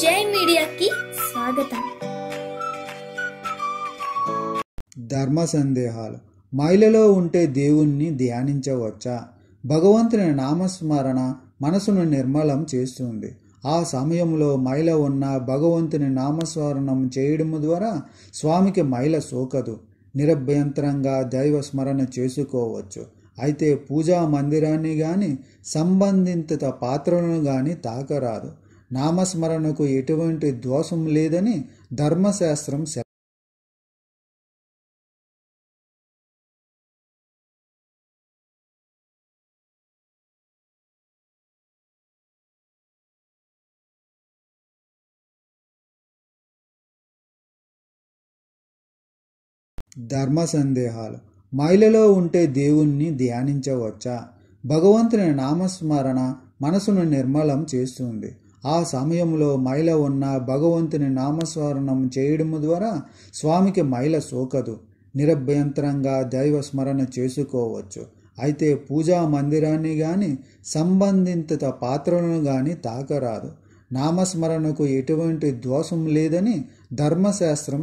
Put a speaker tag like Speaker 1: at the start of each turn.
Speaker 1: జై మీడియాకి స్వాగతం
Speaker 2: ధర్మ సందేహాలు మైలలో ఉంటే దేవుణ్ణి ధ్యానించవచ్చా భగవంతుని నామస్మరణ మనసును నిర్మలం చేస్తుంది ఆ సమయంలో మైల ఉన్న భగవంతుని నామస్మరణం చేయడం ద్వారా స్వామికి మైల సోకదు నిరభ్యంతరంగా దైవ స్మరణ చేసుకోవచ్చు అయితే పూజా మందిరాన్ని కానీ సంబంధిత పాత్రలను కానీ తాకరాదు నామస్మరణకు ఎటువంటి దోషం లేదని ధర్మశాస్త్రం ధర్మ సందేహాలు మైలలో ఉంటే దేవుణ్ణి ధ్యానించవచ్చా భగవంతుని నామస్మరణ మనసును నిర్మలం చేస్తుంది ఆ సమయంలో మైల ఉన్న భగవంతుని నామస్మరణం చేయడం ద్వారా స్వామికి మైల సోకదు నిరభ్యంతరంగా దైవ స్మరణ చేసుకోవచ్చు అయితే పూజా మందిరాన్ని కానీ సంబంధిత పాత్రలను కానీ తాకరాదు నామస్మరణకు ఎటువంటి దోషం లేదని ధర్మశాస్త్రం